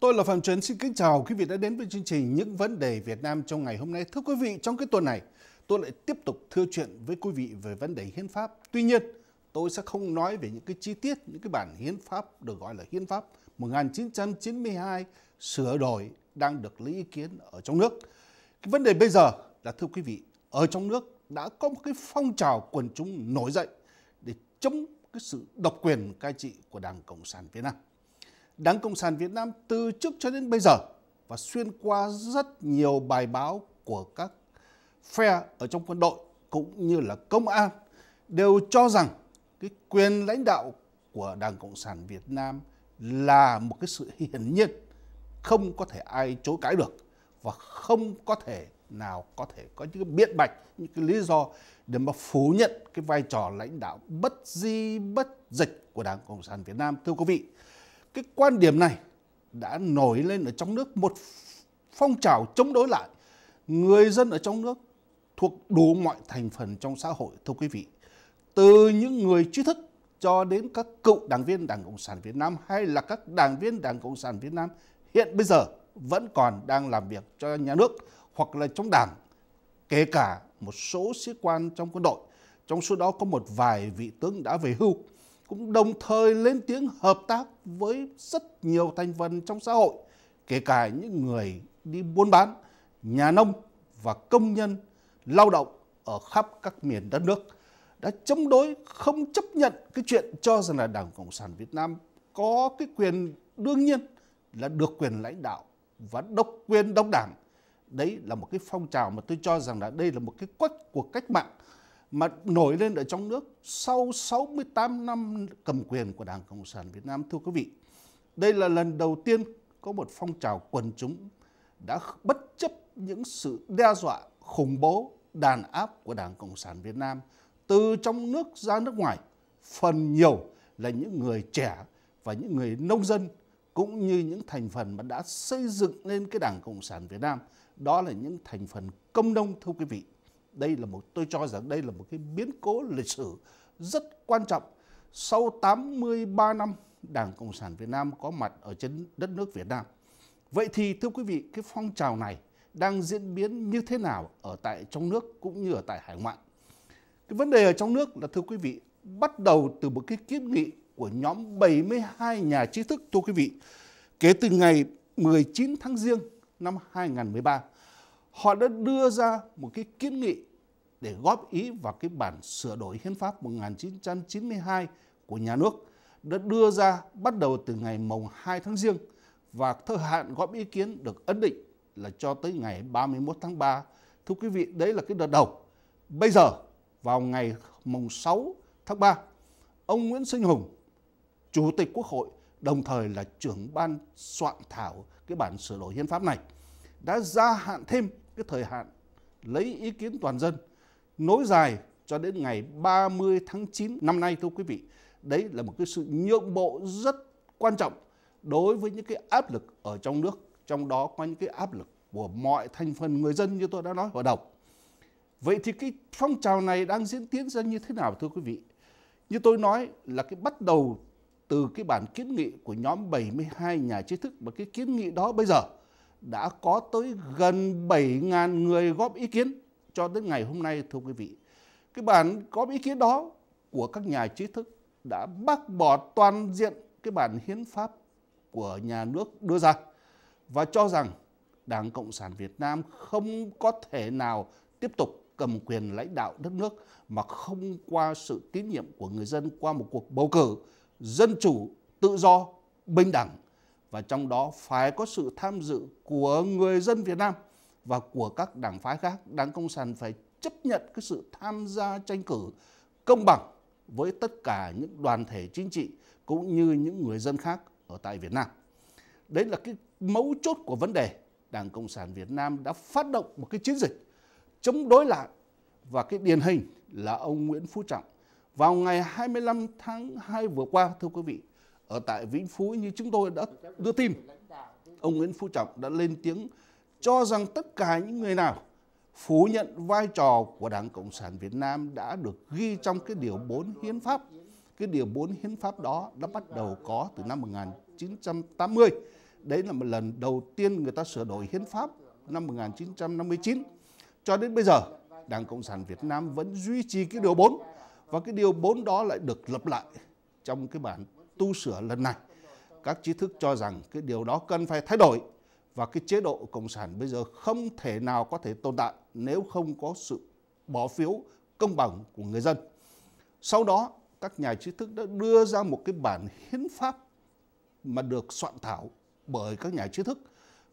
Tôi là Phạm Trấn xin kính chào quý vị đã đến với chương trình Những vấn đề Việt Nam trong ngày hôm nay. Thưa quý vị, trong cái tuần này, tôi lại tiếp tục thưa chuyện với quý vị về vấn đề hiến pháp. Tuy nhiên, tôi sẽ không nói về những cái chi tiết, những cái bản hiến pháp được gọi là hiến pháp 1992 sửa đổi đang được lấy ý kiến ở trong nước. Cái vấn đề bây giờ là thưa quý vị, ở trong nước đã có một cái phong trào quần chúng nổi dậy để chống cái sự độc quyền cai trị của Đảng Cộng sản Việt Nam. Đảng Cộng sản Việt Nam từ trước cho đến bây giờ và xuyên qua rất nhiều bài báo của các phe ở trong quân đội cũng như là công an đều cho rằng cái quyền lãnh đạo của Đảng Cộng sản Việt Nam là một cái sự hiển nhiên không có thể ai chối cãi được và không có thể nào có thể có những cái biện bạch những cái lý do để mà phủ nhận cái vai trò lãnh đạo bất di bất dịch của Đảng Cộng sản Việt Nam thưa quý vị cái quan điểm này đã nổi lên ở trong nước một phong trào chống đối lại người dân ở trong nước thuộc đủ mọi thành phần trong xã hội thưa quý vị từ những người trí thức cho đến các cựu đảng viên Đảng Cộng sản Việt Nam hay là các đảng viên Đảng Cộng sản Việt Nam hiện bây giờ vẫn còn đang làm việc cho nhà nước hoặc là trong đảng, kể cả một số sĩ quan trong quân đội. Trong số đó có một vài vị tướng đã về hưu cũng đồng thời lên tiếng hợp tác với rất nhiều thành phần trong xã hội, kể cả những người đi buôn bán, nhà nông và công nhân lao động ở khắp các miền đất nước đã chống đối không chấp nhận cái chuyện cho rằng là Đảng Cộng sản Việt Nam có cái quyền đương nhiên là được quyền lãnh đạo và độc quyền độc đảng. Đấy là một cái phong trào mà tôi cho rằng là đây là một cái quách của cách mạng mà nổi lên ở trong nước sau 68 năm cầm quyền của Đảng Cộng sản Việt Nam thưa quý vị. Đây là lần đầu tiên có một phong trào quần chúng đã bất chấp những sự đe dọa khủng bố đàn áp của Đảng Cộng sản Việt Nam từ trong nước ra nước ngoài, phần nhiều là những người trẻ và những người nông dân cũng như những thành phần mà đã xây dựng nên cái Đảng Cộng sản Việt Nam, đó là những thành phần công nông thưa quý vị. Đây là một tôi cho rằng đây là một cái biến cố lịch sử rất quan trọng. Sau 83 năm Đảng Cộng sản Việt Nam có mặt ở trên đất nước Việt Nam. Vậy thì thưa quý vị, cái phong trào này đang diễn biến như thế nào ở tại trong nước cũng như ở tại hải ngoại? Cái vấn đề ở trong nước là thưa quý vị, bắt đầu từ một cái kiến nghị của nhóm 72 nhà trí thức thưa quý vị. Kể từ ngày 19 tháng Giêng năm 2013, họ đã đưa ra một cái kiến nghị để góp ý vào cái bản sửa đổi hiến pháp 1992 của nhà nước đã đưa ra bắt đầu từ ngày mồng 2 tháng Giêng và thời hạn góp ý kiến được ấn định là cho tới ngày 31 tháng 3. Thưa quý vị, đấy là cái đợt đầu. Bây giờ vào ngày mùng 6 tháng 3, ông Nguyễn Sinh Hùng, Chủ tịch Quốc hội đồng thời là trưởng ban soạn thảo cái bản sửa đổi hiến pháp này đã gia hạn thêm cái thời hạn lấy ý kiến toàn dân nối dài cho đến ngày 30 tháng 9 năm nay thưa quý vị. Đấy là một cái sự nhượng bộ rất quan trọng đối với những cái áp lực ở trong nước, trong đó có những cái áp lực của mọi thành phần người dân như tôi đã nói hồi đầu. Vậy thì cái phong trào này đang diễn tiến ra như thế nào thưa quý vị? Như tôi nói là cái bắt đầu từ cái bản kiến nghị của nhóm 72 nhà trí thức và cái kiến nghị đó bây giờ đã có tới gần 7.000 người góp ý kiến cho đến ngày hôm nay thưa quý vị. Cái bản có ý kiến đó của các nhà trí thức đã bác bỏ toàn diện cái bản hiến pháp của nhà nước đưa ra và cho rằng Đảng Cộng sản Việt Nam không có thể nào tiếp tục cầm quyền lãnh đạo đất nước mà không qua sự tín nhiệm của người dân qua một cuộc bầu cử dân chủ, tự do, bình đẳng và trong đó phải có sự tham dự của người dân Việt Nam và của các đảng phái khác, Đảng Cộng sản phải chấp nhận cái sự tham gia tranh cử công bằng với tất cả những đoàn thể chính trị cũng như những người dân khác ở tại Việt Nam. Đấy là cái mấu chốt của vấn đề. Đảng Cộng sản Việt Nam đã phát động một cái chiến dịch chống đối lại và cái điển hình là ông Nguyễn Phú Trọng. Vào ngày 25 tháng 2 vừa qua, thưa quý vị, ở tại Vĩnh Phú như chúng tôi đã đưa tin, ông Nguyễn Phú Trọng đã lên tiếng cho rằng tất cả những người nào phủ nhận vai trò của Đảng Cộng sản Việt Nam đã được ghi trong cái điều 4 hiến pháp. Cái điều 4 hiến pháp đó đã bắt đầu có từ năm 1980. Đấy là một lần đầu tiên người ta sửa đổi hiến pháp năm 1959. Cho đến bây giờ, Đảng Cộng sản Việt Nam vẫn duy trì cái điều 4 và cái điều 4 đó lại được lập lại trong cái bản tu sửa lần này. Các trí thức cho rằng cái điều đó cần phải thay đổi và cái chế độ cộng sản bây giờ không thể nào có thể tồn tại nếu không có sự bỏ phiếu công bằng của người dân. Sau đó các nhà trí thức đã đưa ra một cái bản hiến pháp mà được soạn thảo bởi các nhà trí thức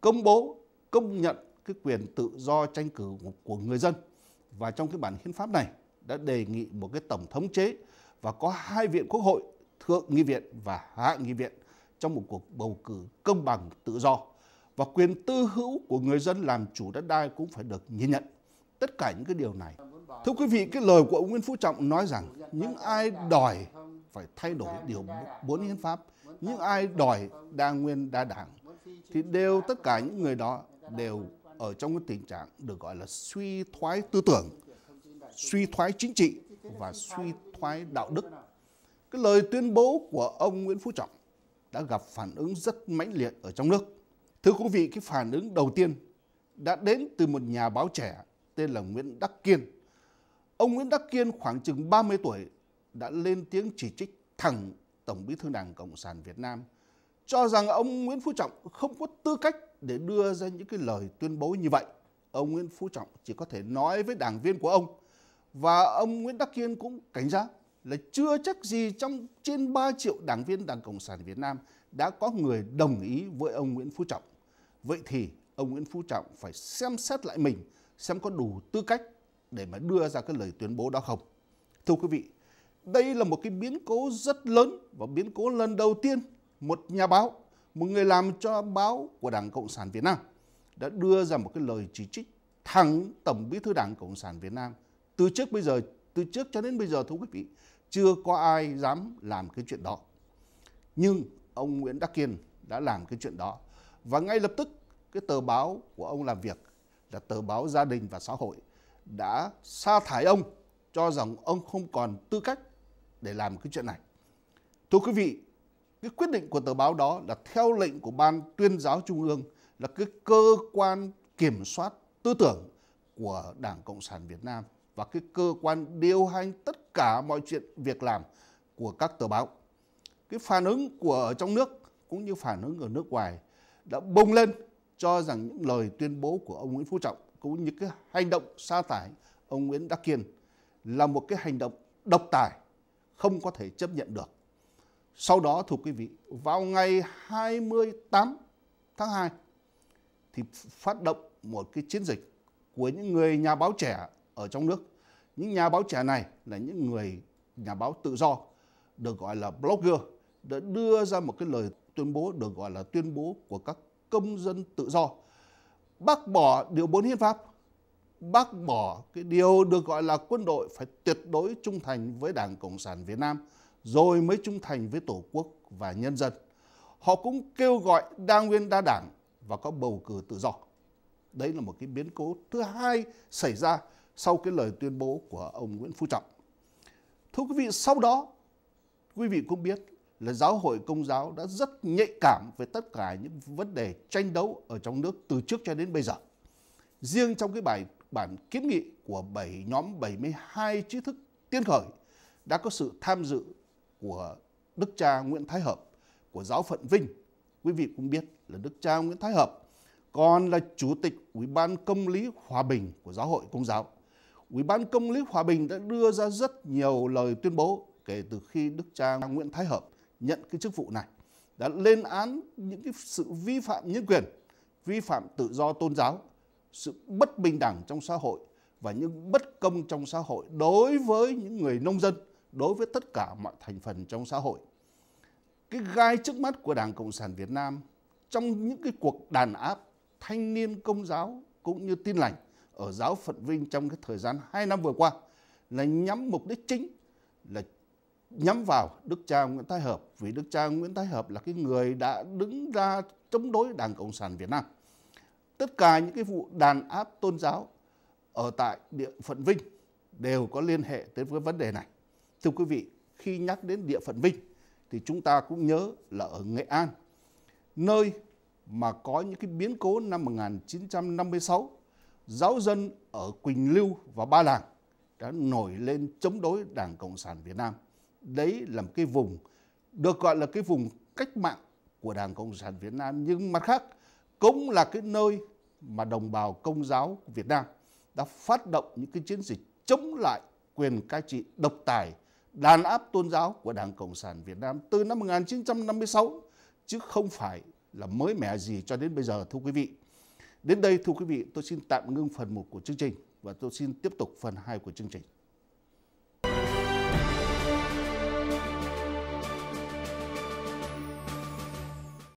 công bố công nhận cái quyền tự do tranh cử của người dân và trong cái bản hiến pháp này đã đề nghị một cái tổng thống chế và có hai viện quốc hội thượng nghị viện và hạ nghị viện trong một cuộc bầu cử công bằng tự do và quyền tư hữu của người dân làm chủ đất đai cũng phải được nhìn nhận. Tất cả những cái điều này. Thưa quý vị, cái lời của ông Nguyễn Phú Trọng nói rằng những ai đòi phải thay đổi điều 4 hiến pháp, những ai đòi đa nguyên đa đảng thì đều tất cả những người đó đều ở trong cái tình trạng được gọi là suy thoái tư tưởng, suy thoái chính trị và suy thoái đạo đức. Cái lời tuyên bố của ông Nguyễn Phú Trọng đã gặp phản ứng rất mãnh liệt ở trong nước. Thưa quý vị, cái phản ứng đầu tiên đã đến từ một nhà báo trẻ tên là Nguyễn Đắc Kiên. Ông Nguyễn Đắc Kiên khoảng chừng 30 tuổi đã lên tiếng chỉ trích thẳng Tổng bí thư Đảng Cộng sản Việt Nam cho rằng ông Nguyễn Phú Trọng không có tư cách để đưa ra những cái lời tuyên bố như vậy. Ông Nguyễn Phú Trọng chỉ có thể nói với đảng viên của ông và ông Nguyễn Đắc Kiên cũng cảnh giác là chưa chắc gì trong trên 3 triệu đảng viên Đảng Cộng sản Việt Nam đã có người đồng ý với ông Nguyễn Phú Trọng. Vậy thì ông Nguyễn Phú Trọng phải xem xét lại mình xem có đủ tư cách để mà đưa ra cái lời tuyên bố đó không. Thưa quý vị, đây là một cái biến cố rất lớn và biến cố lần đầu tiên một nhà báo, một người làm cho báo của Đảng Cộng sản Việt Nam đã đưa ra một cái lời chỉ trích thẳng Tổng Bí thư Đảng Cộng sản Việt Nam từ trước bây giờ, từ trước cho đến bây giờ thưa quý vị, chưa có ai dám làm cái chuyện đó. Nhưng ông Nguyễn Đắc Kiên đã làm cái chuyện đó và ngay lập tức cái tờ báo của ông làm việc là tờ báo gia đình và xã hội đã sa thải ông cho rằng ông không còn tư cách để làm cái chuyện này. Thưa quý vị, cái quyết định của tờ báo đó là theo lệnh của Ban tuyên giáo Trung ương là cái cơ quan kiểm soát tư tưởng của Đảng Cộng sản Việt Nam và cái cơ quan điều hành tất cả mọi chuyện việc làm của các tờ báo. Cái phản ứng của ở trong nước cũng như phản ứng ở nước ngoài đã bông lên cho rằng những lời tuyên bố của ông Nguyễn Phú Trọng cũng như cái hành động sa thải ông Nguyễn Đắc Kiên là một cái hành động độc tài không có thể chấp nhận được. Sau đó thưa quý vị, vào ngày 28 tháng 2 thì phát động một cái chiến dịch của những người nhà báo trẻ ở trong nước. Những nhà báo trẻ này là những người nhà báo tự do được gọi là blogger đã đưa ra một cái lời tuyên bố được gọi là tuyên bố của các công dân tự do. Bác bỏ điều 4 hiến pháp, bác bỏ cái điều được gọi là quân đội phải tuyệt đối trung thành với Đảng Cộng sản Việt Nam rồi mới trung thành với Tổ quốc và nhân dân. Họ cũng kêu gọi đa nguyên đa đảng và có bầu cử tự do. Đấy là một cái biến cố thứ hai xảy ra sau cái lời tuyên bố của ông Nguyễn Phú Trọng. Thưa quý vị, sau đó quý vị cũng biết là giáo hội công giáo đã rất nhạy cảm về tất cả những vấn đề tranh đấu ở trong nước từ trước cho đến bây giờ. Riêng trong cái bài bản kiến nghị của 7 nhóm 72 trí thức tiên khởi đã có sự tham dự của Đức cha Nguyễn Thái Hợp của giáo phận Vinh. Quý vị cũng biết là Đức cha Nguyễn Thái Hợp còn là chủ tịch Ủy ban Công lý Hòa bình của Giáo hội Công giáo. Ủy ban Công lý Hòa bình đã đưa ra rất nhiều lời tuyên bố kể từ khi Đức cha Nguyễn Thái Hợp nhận cái chức vụ này đã lên án những cái sự vi phạm nhân quyền, vi phạm tự do tôn giáo, sự bất bình đẳng trong xã hội và những bất công trong xã hội đối với những người nông dân, đối với tất cả mọi thành phần trong xã hội. Cái gai trước mắt của Đảng Cộng sản Việt Nam trong những cái cuộc đàn áp thanh niên công giáo cũng như tin lành ở giáo phận Vinh trong cái thời gian 2 năm vừa qua là nhắm mục đích chính là nhắm vào Đức cha Nguyễn Thái Hợp vì Đức cha Nguyễn Thái Hợp là cái người đã đứng ra chống đối Đảng Cộng sản Việt Nam. Tất cả những cái vụ đàn áp tôn giáo ở tại địa phận Vinh đều có liên hệ tới với vấn đề này. Thưa quý vị, khi nhắc đến địa phận Vinh thì chúng ta cũng nhớ là ở Nghệ An, nơi mà có những cái biến cố năm 1956, giáo dân ở Quỳnh Lưu và Ba Làng đã nổi lên chống đối Đảng Cộng sản Việt Nam đấy là một cái vùng được gọi là cái vùng cách mạng của Đảng Cộng sản Việt Nam nhưng mặt khác cũng là cái nơi mà đồng bào công giáo Việt Nam đã phát động những cái chiến dịch chống lại quyền cai trị độc tài đàn áp tôn giáo của Đảng Cộng sản Việt Nam từ năm 1956 chứ không phải là mới mẻ gì cho đến bây giờ thưa quý vị. Đến đây thưa quý vị tôi xin tạm ngưng phần 1 của chương trình và tôi xin tiếp tục phần 2 của chương trình.